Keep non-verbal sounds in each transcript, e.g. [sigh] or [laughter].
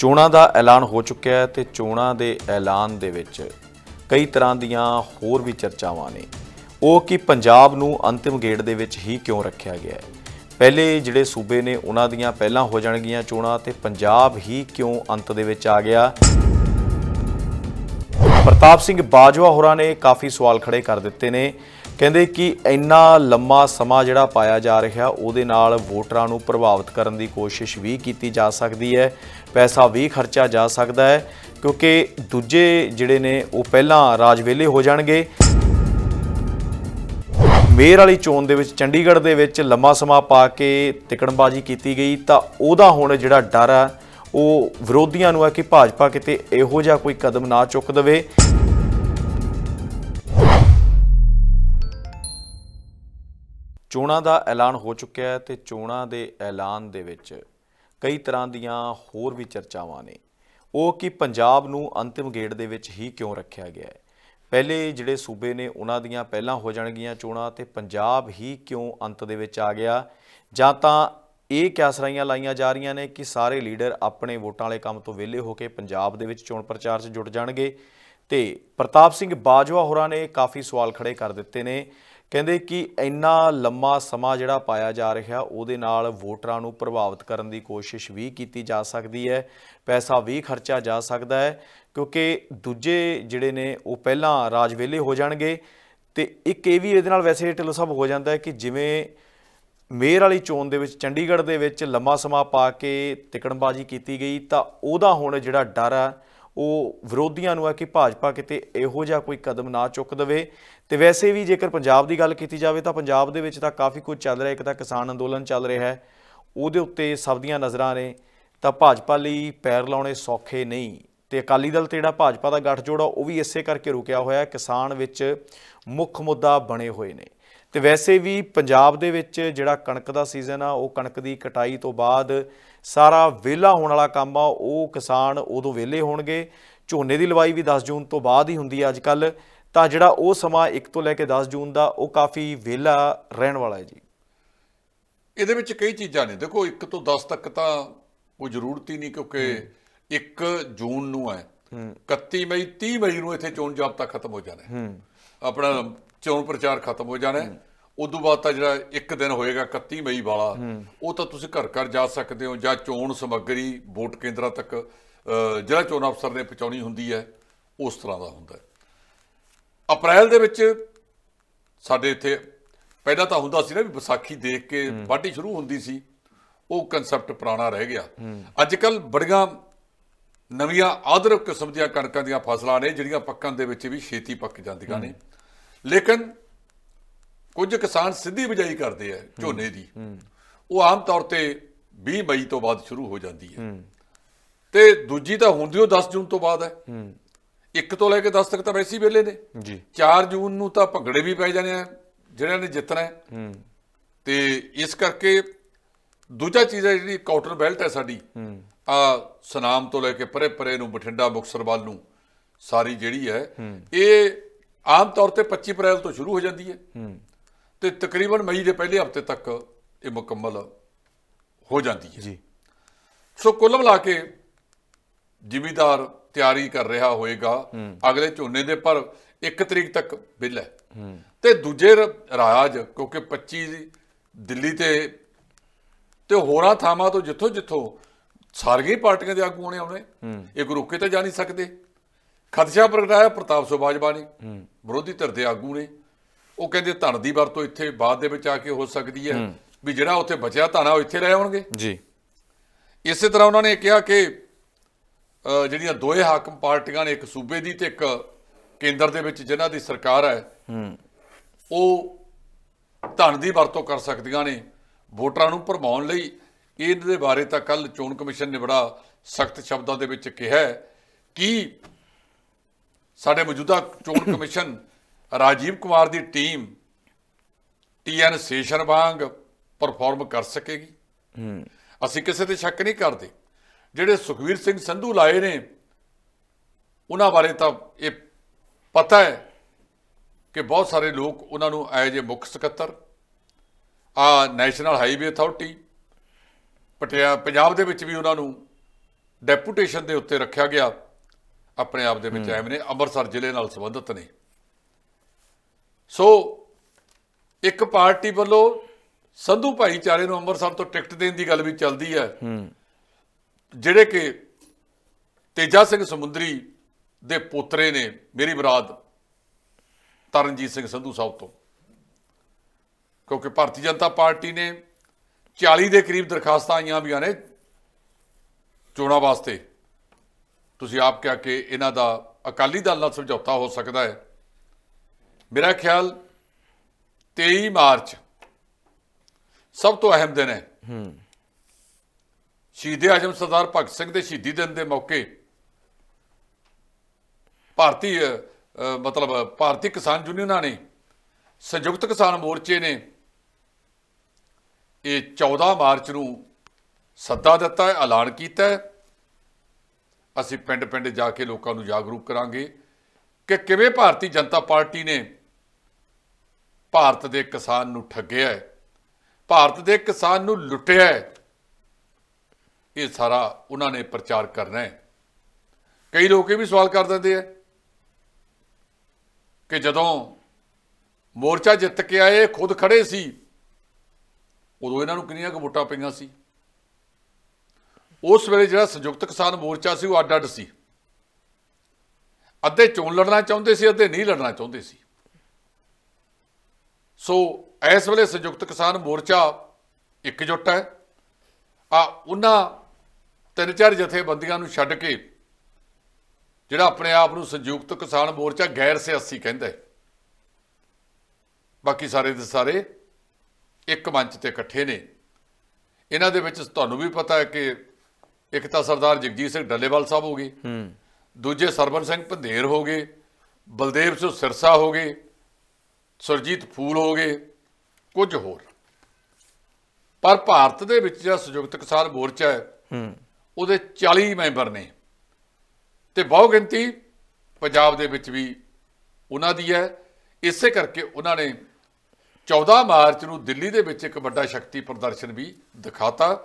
ਚੋਣਾਂ ਦਾ ਐਲਾਨ ਹੋ ਚੁੱਕਿਆ ਹੈ ਤੇ ਚੋਣਾਂ ਦੇ ਐਲਾਨ ਦੇ ਵਿੱਚ ਕਈ ਤਰ੍ਹਾਂ ਦੀਆਂ ਹੋਰ ਵੀ ਚਰਚਾਵਾਂ ਨੇ ਉਹ ਕਿ ਪੰਜਾਬ ਨੂੰ ਅੰਤਿਮ ਗੇੜ ਦੇ ਵਿੱਚ ਹੀ ਕਿਉਂ ਰੱਖਿਆ ਗਿਆ ਹੈ ਪਹਿਲੇ ਜਿਹੜੇ ਸੂਬੇ ਨੇ ਉਹਨਾਂ ਦੀਆਂ ਪਹਿਲਾਂ ਹੋ ਜਾਣਗੀਆਂ ਚੋਣਾਂ ਤੇ ਪੰਜਾਬ ਹੀ ਕਿਉਂ ਅੰਤ ਦੇ ਵਿੱਚ ਆ ਗਿਆ ਪ੍ਰਤਾਪ ਸਿੰਘ ਬਾਜਵਾ ਹੋਰਾਂ ਨੇ ਕਾਫੀ ਸਵਾਲ ਖੜੇ ਕਰ ਦਿੱਤੇ ਨੇ ਕਹਿੰਦੇ ਕਿ ਇੰਨਾ ਲੰਮਾ ਸਮਾਂ ਜਿਹੜਾ ਪਾਇਆ ਜਾ ਰਿਹਾ ਉਹਦੇ ਨਾਲ ਵੋਟਰਾਂ ਨੂੰ ਪ੍ਰਭਾਵਿਤ ਕਰਨ ਦੀ ਕੋਸ਼ਿਸ਼ ਵੀ ਕੀਤੀ ਜਾ ਸਕਦੀ ਹੈ ਪੈਸਾ ਵੀ ਖਰਚਾ ਜਾ ਸਕਦਾ ਹੈ ਕਿਉਂਕਿ ਦੂਜੇ ਜਿਹੜੇ ਨੇ ਉਹ ਪਹਿਲਾਂ ਰਾਜ ਵੇਲੇ ਹੋ ਜਾਣਗੇ ਮੇਰ ਵਾਲੀ ਚੋਣ ਦੇ ਵਿੱਚ ਚੰਡੀਗੜ੍ਹ ਦੇ ਵਿੱਚ ਲੰਮਾ ਸਮਾਂ ਪਾ ਕੇ ਤਿਕੜਨਬਾਜ਼ੀ ਕੀਤੀ ਗਈ ਤਾਂ ਉਹਦਾ ਹੁਣ ਜਿਹੜਾ ਡਰ ਆ ਉਹ ਵਿਰੋਧੀਆਂ ਨੂੰ ਆ ਕਿ ਭਾਜਪਾ ਕਿਤੇ ਇਹੋ ਜਿਹਾ ਕੋਈ ਕਦਮ ਨਾ ਚੁੱਕ ਦੇਵੇ ਚੋਣਾਂ ਦਾ ਐਲਾਨ ਹੋ ਚੁੱਕਿਆ ਹੈ ਤੇ ਚੋਣਾਂ ਦੇ ਐਲਾਨ ਦੇ ਵਿੱਚ ਕਈ ਤਰ੍ਹਾਂ ਦੀਆਂ ਹੋਰ ਵੀ ਚਰਚਾਵਾਂ ਨੇ ਉਹ ਕਿ ਪੰਜਾਬ ਨੂੰ ਅੰਤਿਮ ਗੇੜ ਦੇ ਵਿੱਚ ਹੀ ਕਿਉਂ ਰੱਖਿਆ ਗਿਆ ਹੈ ਪਹਿਲੇ ਜਿਹੜੇ ਸੂਬੇ ਨੇ ਉਹਨਾਂ ਦੀਆਂ ਪਹਿਲਾਂ ਹੋ ਜਾਣਗੀਆਂ ਚੋਣਾਂ ਤੇ ਪੰਜਾਬ ਹੀ ਕਿਉਂ ਅੰਤ ਦੇ ਵਿੱਚ ਆ ਗਿਆ ਜਾਂ ਤਾਂ ਇਹ ਕਿਆਸਰਾਈਆਂ ਲਾਈਆਂ ਜਾ ਰਹੀਆਂ ਨੇ ਕਿ ਸਾਰੇ ਲੀਡਰ ਆਪਣੇ ਵੋਟਾਂ ਵਾਲੇ ਕੰਮ ਤੋਂ ਵਿਹਲੇ ਹੋ ਕੇ ਪੰਜਾਬ ਦੇ ਵਿੱਚ ਚੋਣ ਪ੍ਰਚਾਰ 'ਚ ਜੁਟ ਜਾਣਗੇ ਤੇ ਪ੍ਰਤਾਪ ਸਿੰਘ ਬਾਜਵਾ ਹੋਰਾਂ ਨੇ ਕਾਫੀ ਸਵਾਲ ਖੜੇ ਕਰ ਦਿੱਤੇ ਨੇ ਕਹਿੰਦੇ ਕਿ ਇੰਨਾ ਲੰਮਾ ਸਮਾਂ ਜਿਹੜਾ ਪਾਇਆ ਜਾ ਰਿਹਾ ਉਹਦੇ ਨਾਲ ਵੋਟਰਾਂ ਨੂੰ ਪ੍ਰਭਾਵਿਤ ਕਰਨ ਦੀ ਕੋਸ਼ਿਸ਼ ਵੀ ਕੀਤੀ ਜਾ ਸਕਦੀ ਹੈ ਪੈਸਾ ਵੀ ਖਰਚਾ ਜਾ ਸਕਦਾ ਹੈ ਕਿਉਂਕਿ ਦੂਜੇ ਜਿਹੜੇ ਨੇ ਉਹ ਪਹਿਲਾਂ ਰਾਜ ਵੇਲੇ ਹੋ ਜਾਣਗੇ ਤੇ ਇੱਕ ਇਹ ਵੀ ਇਹਦੇ ਨਾਲ ਵੈਸੇ ਢਿੱਲੋ ਸਭ ਹੋ ਜਾਂਦਾ ਹੈ ਕਿ ਜਿਵੇਂ ਮੇਅਰ ਵਾਲੀ ਚੋਣ ਦੇ ਵਿੱਚ ਚੰਡੀਗੜ੍ਹ ਦੇ ਵਿੱਚ ਲੰਮਾ ਸਮਾਂ ਪਾ ਕੇ ਤਿਕੜਨਬਾਜ਼ੀ ਕੀਤੀ ਗਈ ਤਾਂ ਉਹਦਾ ਹੁਣ ਜਿਹੜਾ ਡਰ ਆ ਉਹ ਵਿਰੋਧੀਆਂ ਨੂੰ ਹੈ ਕਿ ਭਾਜਪਾ ਕਿਤੇ ਇਹੋ ਜਿਹਾ ਕੋਈ ਕਦਮ ਨਾ ਚੁੱਕ ਦਵੇ ਤੇ ਵੈਸੇ ਵੀ ਜੇਕਰ ਪੰਜਾਬ ਦੀ ਗੱਲ ਕੀਤੀ ਜਾਵੇ ਤਾਂ ਪੰਜਾਬ ਦੇ ਵਿੱਚ ਤਾਂ ਕਾਫੀ ਕੁਝ ਚੱਲ ਰਿਹਾ ਇੱਕ ਤਾਂ ਕਿਸਾਨ ਅੰਦੋਲਨ ਚੱਲ ਰਿਹਾ ਹੈ ਉਹਦੇ ਉੱਤੇ ਸਭ ਦੀਆਂ ਨਜ਼ਰਾਂ ਨੇ ਤਾਂ ਭਾਜਪਾ ਲਈ ਪੈਰ ਲਾਉਣੇ ਸੌਖੇ ਨਹੀਂ ਤੇ ਅਕਾਲੀ ਦਲ ਤੇ ਜਿਹੜਾ ਭਾਜਪਾ ਦਾ ਗੱਠਜੋੜ ਆ ਉਹ ਵੀ ਇਸੇ ਕਰਕੇ ਰੁਕਿਆ ਹੋਇਆ ਕਿਸਾਨ ਵਿੱਚ ਮੁੱਖ ਮੁੱਦਾ ਬਣੇ ਹੋਏ ਨੇ ਤੇ ਵੈਸੇ ਵੀ ਪੰਜਾਬ ਦੇ ਵਿੱਚ ਜਿਹੜਾ ਕਣਕ ਦਾ ਸੀਜ਼ਨ ਆ ਉਹ ਕਣਕ ਦੀ ਕਟਾਈ ਤੋਂ ਬਾਅਦ ਸਾਰਾ ਵਿਹਲਾ ਹੋਣ ਵਾਲਾ ਕੰਮ ਆ ਉਹ ਕਿਸਾਨ ਉਦੋਂ ਵਿਹਲੇ ਹੋਣਗੇ ਝੋਨੇ ਦੀ ਲਵਾਈ ਵੀ 10 ਜੂਨ ਤੋਂ ਬਾਅਦ ਹੀ ਹੁੰਦੀ ਹੈ ਅੱਜ ਕੱਲ ਤਾਂ ਜਿਹੜਾ ਉਹ ਸਮਾਂ 1 ਤੋਂ ਲੈ ਕੇ 10 ਜੂਨ ਦਾ ਉਹ ਕਾਫੀ ਵਿਹਲਾ ਰਹਿਣ ਵਾਲਾ ਹੈ ਜੀ ਇਹਦੇ ਵਿੱਚ ਕਈ ਚੀਜ਼ਾਂ ਨੇ ਦੇਖੋ 1 ਤੋਂ 10 ਤੱਕ ਤਾਂ ਉਹ ਜ਼ਰੂਰਤ ਹੀ ਨਹੀਂ ਕਿਉਂਕਿ 1 ਜੂਨ ਨੂੰ ਹੈ 31 ਮਈ 30 ਮਈ ਨੂੰ ਇੱਥੇ ਚੋਣ ਜਾਬਤਾ ਖਤਮ ਹੋ ਜਾਣਾ ਹੈ ਆਪਣਾ ਚੋਣ ਪ੍ਰਚਾਰ ਖਤਮ ਹੋ ਜਾਣਾ ਉਸ ਉਦੋਂ ਬਾਅਦ ਤਾਂ ਜਿਹੜਾ ਇੱਕ ਦਿਨ ਹੋਏਗਾ 31 ਮਈ ਵਾਲਾ ਉਹ ਤਾਂ ਤੁਸੀਂ ਘਰ ਘਰ ਜਾ ਸਕਦੇ ਹੋ ਜਾਂ ਚੋਣ ਸਮੱਗਰੀ ਵੋਟ ਕੇਂਦਰਾਂ ਤੱਕ ਜਿਹੜਾ ਚੋਣ ਅਫਸਰ ਨੇ ਪਹੁੰਚਾਉਣੀ ਹੁੰਦੀ ਹੈ ਉਸ ਤਰ੍ਹਾਂ ਦਾ ਹੁੰਦਾ ਹੈ ਅਪ੍ਰੈਲ ਦੇ ਵਿੱਚ ਸਾਡੇ ਇੱਥੇ ਪਹਿਲਾਂ ਤਾਂ ਹੁੰਦਾ ਸੀ ਨਾ ਵੀ ਵਿਸਾਖੀ ਦੇਖ ਕੇ ਵਾਢੀ ਸ਼ੁਰੂ ਹੁੰਦੀ ਸੀ ਉਹ ਕਨਸੈਪਟ ਪੁਰਾਣਾ ਰਹਿ ਗਿਆ ਅੱਜ ਕੱਲ ਬੜੀਆਂ ਨਵੀਆਂ ਆਧਰਕ ਕਿਸਮ ਦੀਆਂ ਕਣਕਾਂ ਦੀਆਂ ਫਸਲਾਂ ਨੇ ਜਿਹੜੀਆਂ ਪੱਕਣ ਦੇ ਵਿੱਚ ਵੀ ਛੇਤੀ ਪੱਕ ਜਾਂਦੀਆਂ ਨੇ ਲੇਕਿਨ ਕੁਝ ਕਿਸਾਨ ਸਿੱਧੀ ਬਿਜਾਈ ਕਰਦੇ ਆ ਝੋਨੇ ਦੀ ਉਹ ਆਮ ਤੌਰ ਤੇ 20 ਮਈ ਤੋਂ ਬਾਅਦ ਸ਼ੁਰੂ ਹੋ ਜਾਂਦੀ ਹੈ ਤੇ ਦੂਜੀ ਤਾਂ ਹੁੰਦੀ ਉਹ 10 ਜੂਨ ਤੋਂ ਬਾਅਦ ਹੈ ਇੱਕ ਤੋਂ ਲੈ ਕੇ 10 ਤੱਕ ਤਾਂ ਵੈਸੀ ਵੇਲੇ ਨੇ ਜੀ 4 ਜੂਨ ਨੂੰ ਤਾਂ ਭੰਗੜੇ ਵੀ ਪੈ ਜਾਣੇ ਆ ਜਿਹੜਿਆਂ ਨੇ ਜਿੱਤਣਾ ਹੈ ਤੇ ਇਸ ਕਰਕੇ ਦੂਜਾ ਚੀਜ਼ ਹੈ ਜਿਹੜੀ ਕਾਟਨ ਬੈਲਟ ਹੈ ਸਾਡੀ ਆ ਸਨਾਮ ਤੋਂ ਲੈ ਕੇ ਪਰੇ ਪਰੇ ਨੂੰ ਬਠਿੰਡਾ ਮੁਕਸਰ ਵੱਲ ਨੂੰ ਸਾਰੀ ਜਿਹੜੀ ਹੈ ਇਹ ਆਮ ਤੌਰ ਤੇ 25 ਅਪ੍ਰੈਲ ਤੋਂ ਸ਼ੁਰੂ ਹੋ ਜਾਂਦੀ ਹੈ ਤੇ ਤਕਰੀਬਨ ਮਈ ਦੇ ਪਹਿਲੇ ਹਫਤੇ ਤੱਕ ਇਹ ਮੁਕੰਮਲ ਹੋ ਜਾਂਦੀ ਹੈ ਜੀ ਸੋ ਕੁੱਲ ਮਿਲਾ ਕੇ ਜ਼ਿਮੀਦਾਰ ਤਿਆਰੀ ਕਰ ਰਿਹਾ ਹੋਏਗਾ ਅਗਲੇ ਝੋਨੇ ਦੇ ਪਰ 1 ਤਰੀਕ ਤੱਕ ਬਿੱਲ ਹੈ ਤੇ ਦੂਜੇ ਰਾਜ ਕਿਉਂਕਿ 25 ਦਿੱਲੀ ਤੇ ਤੇ ਹੋਰਾਂ ਥਾਵਾਂ ਤੋਂ ਜਿੱਥੋਂ ਜਿੱਥੋਂ ਸਾਰੀਆਂ ਪਾਰਟੀਆਂ ਦੇ ਆਗੂ ਆਉਣੇ ਆਉਣੇ ਇਹ ਰੁਕੇ ਤਾਂ ਜਾ ਨਹੀਂ ਸਕਦੇ ਖਦਸ਼ਾ ਪ੍ਰਗਟਾਇਆ ਪ੍ਰਤਾਪ ਸਿੰਘ ਬਾਜਵਾ ਨੇ ਵਿਰੋਧੀ ਧਿਰ ਦੇ ਆਗੂ ਨੇ ਉਹ ਕਹਿੰਦੇ ਧਨ ਦੀ ਵਰਤੋਂ ਇੱਥੇ ਬਾਅਦ ਦੇ ਵਿੱਚ ਆ ਕੇ ਹੋ ਸਕਦੀ ਹੈ ਵੀ ਜਿਹੜਾ ਉੱਥੇ ਬਚਿਆ ਆ ਉਹ ਇੱਥੇ ਰਹਿ ਆਉਣਗੇ ਜੀ ਇਸੇ ਤਰ੍ਹਾਂ ਉਹਨਾਂ ਨੇ ਕਿਹਾ ਕਿ ਜਿਹੜੀਆਂ ਦੋਏ ਹਾਕਮ ਪਾਰਟੀਆਂ ਨੇ ਇੱਕ ਸੂਬੇ ਦੀ ਤੇ ਇੱਕ ਕੇਂਦਰ ਦੇ ਵਿੱਚ ਜਿਨ੍ਹਾਂ ਦੀ ਸਰਕਾਰ ਹੈ ਉਹ ਧਨ ਦੀ ਵਰਤੋਂ ਕਰ ਸਕਦੀਆਂ ਨੇ ਵੋਟਰਾਂ ਨੂੰ ਭਰਮਾਉਣ ਲਈ ਇਹਦੇ ਬਾਰੇ ਤਾਂ ਕੱਲ ਚੋਣ ਕਮਿਸ਼ਨ ਨੇ ਬੜਾ ਸਖਤ ਸ਼ਬਦਾਂ ਦੇ ਵਿੱਚ ਕਿਹਾ ਕਿ ਸਾਡੇ ਮੌਜੂਦਾ ਚੋਣ [coughs] ਕਮਿਸ਼ਨ ਰਾਜੀਵ ਕੁਮਾਰ ਦੀ ਟੀਮ ਟੀਐਨ ਸੇਸ਼ਨ ਵਾਂਗ ਪਰਫਾਰਮ ਕਰ ਸਕੇਗੀ ਅਸੀਂ ਕਿਸੇ ਤੇ ਸ਼ੱਕ ਨਹੀਂ ਕਰਦੇ ਜਿਹੜੇ ਸੁਖਵੀਰ ਸਿੰਘ ਸੰਧੂ ਲਾਏ ਨੇ ਉਹਨਾਂ ਬਾਰੇ ਤਾਂ ਇਹ ਪਤਾ ਹੈ ਕਿ ਬਹੁਤ ਸਾਰੇ ਲੋਕ ਉਹਨਾਂ ਨੂੰ ਐਜ ਏ ਮੁੱਖ ਸਕੱਤਰ ਆ ਨੈਸ਼ਨਲ ਹਾਈਵੇ ਅਥਾਰਟੀ ਪਟਿਆ ਪੰਜਾਬ ਦੇ ਵਿੱਚ ਵੀ ਉਹਨਾਂ ਨੂੰ ਡੈਪੂਟੇਸ਼ਨ ਦੇ ਉੱਤੇ ਰੱਖਿਆ ਗਿਆ ਆਪਣੇ ਆਪ ਦੇ ਵਿੱਚ ਐਵੇਂ ਨੇ ਅੰਮ੍ਰਿਤਸਰ ਜ਼ਿਲ੍ਹੇ ਨਾਲ ਸੰਬੰਧਿਤ ਨੇ ਸੋ ਇੱਕ ਪਾਰਟੀ ਵੱਲੋਂ ਸੰਧੂ ਭਾਈਚਾਰੇ ਨੂੰ ਅੰਮ੍ਰਿਤਸਰ ਤੋਂ ਟਿਕਟ ਦੇਣ ਦੀ ਗੱਲ ਵੀ ਚੱਲਦੀ ਹੈ ਜਿਹੜੇ ਕਿ ਤੇਜਾ ਸਿੰਘ ਸਮੁੰਦਰੀ ਦੇ ਪੋਤਰੇ ਨੇ ਮੇਰੀ ਬਰਾਦ ਤਰਨਜੀਤ ਸਿੰਘ ਸੰਧੂ ਸਾਹਿਬ ਤੋਂ ਕਿਉਂਕਿ ਭਾਰਤੀ ਜਨਤਾ ਪਾਰਟੀ ਨੇ 40 ਦੇ ਕਰੀਬ ਦਰਖਾਸਤਾਂ ਆਈਆਂ ਵੀਆਂ ਨੇ ਚੋਣਾਂ ਵਾਸਤੇ ਤੁਸੀਂ ਆਪ ਕਿਹਾ ਕਿ ਇਹਨਾਂ ਦਾ ਅਕਾਲੀ ਦਲ ਨਾਲ ਸਮਝੌਤਾ ਹੋ ਸਕਦਾ ਹੈ ਮੇਰਾ ਖਿਆਲ 23 ਮਾਰਚ ਸਭ ਤੋਂ ਅਹਿਮ ਦਿਨ ਹੈ ਹੂੰ ਆਜਮ ਸਰਦਾਰ ਭਗਤ ਸਿੰਘ ਦੇ ਸ਼ਹੀਦੀ ਦਿਨ ਦੇ ਮੌਕੇ ਭਾਰਤੀ ਮਤਲਬ ਭਾਰਤੀ ਕਿਸਾਨ ਯੂਨੀਅਨਾਂ ਨੇ ਸੰਯੁਕਤ ਕਿਸਾਨ ਮੋਰਚੇ ਨੇ ਇਹ 14 ਮਾਰਚ ਨੂੰ ਸੱਦਾ ਦਿੱਤਾ ਹੈ ਐਲਾਨ ਕੀਤਾ ਹੈ ਅਸੀਂ ਪਿੰਡ-ਪਿੰਡ ਜਾ ਕੇ ਲੋਕਾਂ ਨੂੰ ਜਾਗਰੂਕ ਕਰਾਂਗੇ ਕਿ ਕਿਵੇਂ ਭਾਰਤੀ ਜਨਤਾ ਪਾਰਟੀ ਨੇ ਭਾਰਤ ਦੇ ਕਿਸਾਨ ਨੂੰ ਠੱਗਿਆ ਹੈ ਭਾਰਤ ਦੇ ਕਿਸਾਨ ਨੂੰ ਲੁੱਟਿਆ ਹੈ ਇਹ ਸਾਰਾ ਉਹਨਾਂ ਨੇ ਪ੍ਰਚਾਰ ਕਰਨਾ ਹੈ ਕਈ ਲੋਕ ਇਹ ਵੀ ਸਵਾਲ ਕਰ ਦਿੰਦੇ ਆ ਕਿ ਜਦੋਂ ਮੋਰਚਾ ਜਿੱਤ ਕੇ ਆਏ ਖੁਦ ਖੜੇ ਸੀ ਉਦੋਂ ਇਹਨਾਂ ਨੂੰ ਕਿੰਨੀਆਂ ਕੁ ਵੋਟਾਂ ਪਈਆਂ ਸੀ ਉਸ ਵੇਲੇ ਜਿਹੜਾ ਸੰਯੁਕਤ ਕਿਸਾਨ ਮੋਰਚਾ ਸੀ ਉਹ ਅੱਡ-ਅੱਡ ਸੀ ਅੱਧੇ ਚੋਣ ਲੜਨਾ ਚਾਹੁੰਦੇ ਸੀ ਅੱਧੇ ਨਹੀਂ ਲੜਨਾ ਚਾਹੁੰਦੇ ਸੀ ਸੋ ਇਸ ਵੇਲੇ ਸੰਯੁਕਤ ਕਿਸਾਨ ਮੋਰਚਾ ਇਕਜੁੱਟ ਹੈ ਆ ਉਹਨਾਂ ਤਿੰਨ ਚਾਰ ਜਥੇਬੰਦੀਆਂ ਨੂੰ ਛੱਡ ਕੇ ਜਿਹੜਾ ਆਪਣੇ ਆਪ ਨੂੰ ਸੰਯੁਕਤ ਕਿਸਾਨ ਮੋਰਚਾ ਗੈਰ ਸਿਆਸੀ ਕਹਿੰਦਾ ਬਾਕੀ ਸਾਰੇ ਦੇ ਸਾਰੇ ਇੱਕ ਮੰਚ ਤੇ ਇਕੱਠੇ ਨੇ ਇਹਨਾਂ ਦੇ ਵਿੱਚ ਤੁਹਾਨੂੰ ਵੀ ਪਤਾ ਹੈ ਕਿ ਇੱਕ ਤਾਂ ਸਰਦਾਰ ਜਗਜੀਤ ਸਿੰਘ ਡੱਲੇਵਾਲ ਸਾਹਿਬ ਹੋ ਗਏ ਹੂੰ ਦੂਜੇ ਸਰਵਨ ਸਿੰਘ ਪੰਦੇਰ ਹੋ ਗਏ ਬਲਦੇਵ ਸਿੰਘ ਸਿਰਸਾ ਹੋ ਗਏ ਸਰਜੀਤ ਫੂਲ ਹੋ ਗਏ ਕੁਝ ਹੋਰ ਪਰ ਭਾਰਤ ਦੇ ਵਿੱਚ ਜਿਹੜਾ ਸੰਯੁਕਤ ਕਿਸਾਨ ਮੋਰਚਾ ਹੈ ਹੂੰ ਉਹਦੇ 40 ਮੈਂਬਰ ਨੇ ਤੇ ਬਹੁ ਗਿਣਤੀ ਪੰਜਾਬ ਦੇ ਵਿੱਚ ਵੀ ਉਹਨਾਂ ਦੀ ਹੈ ਇਸੇ ਕਰਕੇ ਉਹਨਾਂ ਨੇ 14 ਮਾਰਚ ਨੂੰ ਦਿੱਲੀ ਦੇ ਵਿੱਚ ਇੱਕ ਵੱਡਾ ਸ਼ਕਤੀ ਪ੍ਰਦਰਸ਼ਨ ਵੀ ਦਿਖਾਤਾ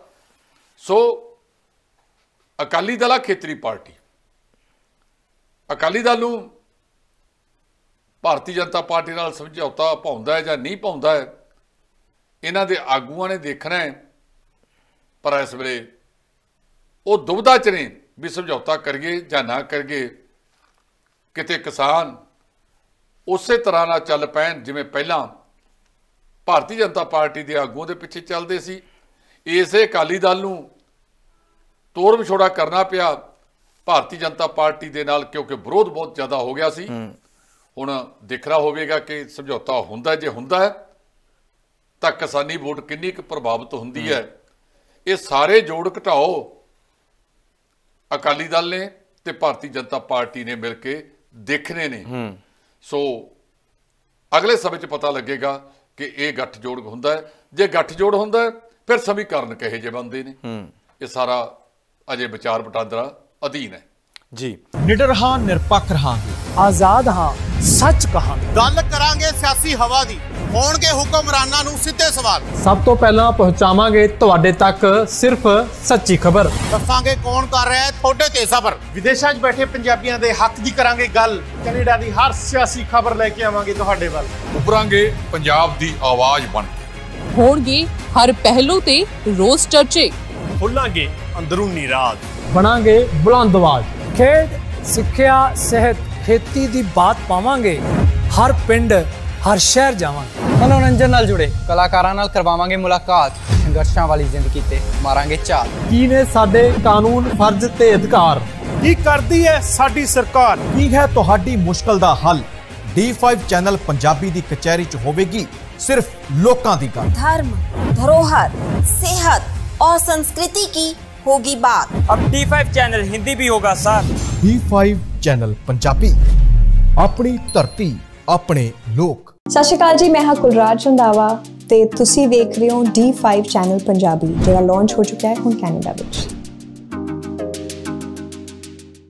ਸੋ ਅਕਾਲੀ ਦਲਾ ਖੇਤਰੀ ਪਾਰਟੀ ਅਕਾਲੀ ਦਲ ਨੂੰ ਭਾਰਤੀ ਜਨਤਾ ਪਾਰਟੀ ਨਾਲ ਸਮਝੌਤਾ ਪਾਉਂਦਾ ਹੈ ਜਾਂ ਨਹੀਂ ਪਾਉਂਦਾ ਹੈ ਇਹਨਾਂ ਦੇ ਆਗੂਆਂ ਨੇ ਦੇਖਣਾ ਹੈ ਪਰ ਇਸ ਵੇਲੇ ਉਹ ਦੁਬਦਾ ਚ ਨੇ ਵੀ ਸਮਝੌਤਾ ਕਰੀਏ ਜਾਂ ਨਾ ਕਰੀਏ ਕਿਤੇ ਕਿਸਾਨ ਉਸੇ ਤਰ੍ਹਾਂ ਨਾਲ ਚੱਲ ਪੈਣ ਜਿਵੇਂ ਪਹਿਲਾਂ ਭਾਰਤੀ ਜਨਤਾ ਪਾਰਟੀ ਦੇ ਆਗੂਆਂ ਦੇ ਪਿੱਛੇ ਚੱਲਦੇ ਸੀ ਇਸੇ ਅਕਾਲੀ ਦਲ ਨੂੰ ਤੋੜ ਵਿਛੋੜਾ ਕਰਨਾ ਪਿਆ ਭਾਰਤੀ ਜਨਤਾ ਪਾਰਟੀ ਦੇ ਨਾਲ ਕਿਉਂਕਿ ਵਿਰੋਧ ਬਹੁਤ ਜ਼ਿਆਦਾ ਹੋ ਗਿਆ ਸੀ ਹੁਣ ਦੇਖਣਾ ਹੋਵੇਗਾ ਕਿ ਸਮਝੌਤਾ ਹੁੰਦਾ ਜੇ ਹੁੰਦਾ ਹੈ ਤਾਂ ਕਿਸਾਨੀ ਵੋਟ ਕਿੰਨੀ ਕੁ ਪ੍ਰਭਾਵਿਤ ਹੁੰਦੀ ਹੈ ਇਹ ਸਾਰੇ ਜੋੜ ਘਟਾਓ ਅਕਾਲੀ ਦਲ ਨੇ ਤੇ ਭਾਰਤੀ ਜਨਤਾ ਪਾਰਟੀ ਨੇ ਮਿਲ ਕੇ ਦੇਖਣੇ ਨੇ ਸੋ ਅਗਲੇ ਸਮੇਂ 'ਚ ਪਤਾ ਲੱਗੇਗਾ ਕਿ ਇਹ ਗੱਠ ਜੋੜ ਹੁੰਦਾ ਜੇ ਗੱਠ ਜੋੜ ਹੁੰਦਾ ਫਿਰ ਸਮੀਕਰਨ ਕਹੇ ਜੇ ਬੰਦੇ ਨੇ ਇਹ ਸਾਰਾ ਅਜੇ ਵਿਚਾਰ ਵਟਾਂਦਰਾ ਅਧੀਨ ਹੈ ਜੀ ਨਿਡਰ ਹਾਂ ਨਿਰਪੱਖ ਰਹਾਂਗੇ ਆਜ਼ਾਦ ਹਾਂ ਸੱਚ ਕਹਾਂਗੇ ਗੱਲ ਕਰਾਂਗੇ ਸਿਆਸੀ ਹਵਾ ਦੀ ਹੋਣਗੇ ਹੁਕਮਰਾਨਾਂ ਨੂੰ ਸਿੱਧੇ ਸਵਾਲ ਸਭ ਤੋਂ ਪਹਿਲਾਂ ਪਹੁੰਚਾਵਾਂਗੇ ਤੁਹਾਡੇ ਤੱਕ ਸਿਰਫ ਸੱਚੀ ਖਬਰ ਦੱਸਾਂਗੇ ਕੌਣ ਕਰ ਰਿਹਾ ਹੈ ਤੁਹਾਡੇ ਤੇ ਸਬਰ ਵਿਦੇਸ਼ਾਂ 'ਚ ਬੈਠੇ ਪੰਜਾਬੀਆਂ ਦੇ ਹੱਕ ਦੀ ਕਰਾਂਗੇ ਗੱਲ ਕੈਨੇਡਾ ਦੀ ਹਰ ਸਿਆਸੀ ਖਬਰ ਲੈ ਕੇ ਆਵਾਂਗੇ ਤੁਹਾਡੇ ਵੱਲ ਉਪਰਾਂਗੇ ਪੰਜਾਬ ਦੀ ਆਵਾਜ਼ ਬਣ ਹੋਣਗੇ ਹਰ ਪਹਿਲੂ ਤੇ ਰੋਸ ਚਰਚੇ ਖੋਲਾਂਗੇ ਅੰਦਰੂਨੀ ਰਾਜ਼ ਬਣਾਂਗੇ ਬੁਲੰਦਵਾਜ਼ ਖੇਡ ਸਿੱਖਿਆ ਸਿਹਤ ਖੇਤੀ ਦੀ ਬਾਤ ਪਾਵਾਂਗੇ ਹਰ ਪਿੰਡ ਹਰ ਸ਼ਹਿਰ ਜਾਵਾਂਗੇ ਮਨੋਰੰਜਨ ਨਾਲ ਜੁੜੇ ਕਲਾਕਾਰਾਂ ਨਾਲ ਕਰਵਾਵਾਂਗੇ ਮੁਲਾਕਾਤ ਸੰਘਰਸ਼ਾਂ ਵਾਲੀ ਜ਼ਿੰਦਗੀ ਤੇ ਮਾਰਾਂਗੇ ਝਾਲ ਕੀ ਨੇ ਸਾਡੇ ਕਾਨੂੰਨ ਫਰਜ਼ ਤੇ ਅਧਿਕਾਰ ਕੀ ਕਰਦੀ ਹੈ ਸਾਡੀ ਸਰਕਾਰ ਕੀ ਹੈ ਤੁਹਾਡੀ ਮੁਸ਼ਕਲ ਦਾ ਹੱਲ D5 ਚੈਨਲ ਪੰਜਾਬੀ ਦੀ ਕਚਹਿਰੀ 'ਚ ਹੋਵੇਗੀ ਸਿਰਫ ਲੋਕਾਂ ਦੀ ਗੱਲ ਧਰਮ ਧਰੋਹਰ ਸਿਹਤ और संस्कृति की होगी बात अब टी फाइव चैनल हिंदी भी होगा sir T five channel Punjabi ਆਪਣੀ ਧਰਤੀ ਆਪਣੇ ਲੋਕ ਸਤਿ ਸ਼੍ਰੀ ਅਕਾਲ ਜੀ ਮੈਂ ਹਾਂ ਕੁਲਰਾਜ ਚੰਦਾਵਾ ਤੇ ਤੁਸੀਂ ਵੇਖ ਰਹੇ ਹੋ D5 ਚੈਨਲ ਪੰਜਾਬੀ ਜਿਹੜਾ ਲਾਂਚ ਹੋ ਚੁੱਕਾ ਹੈ ਹੁਣ ਕੈਨੇਡਾ ਵਿੱਚ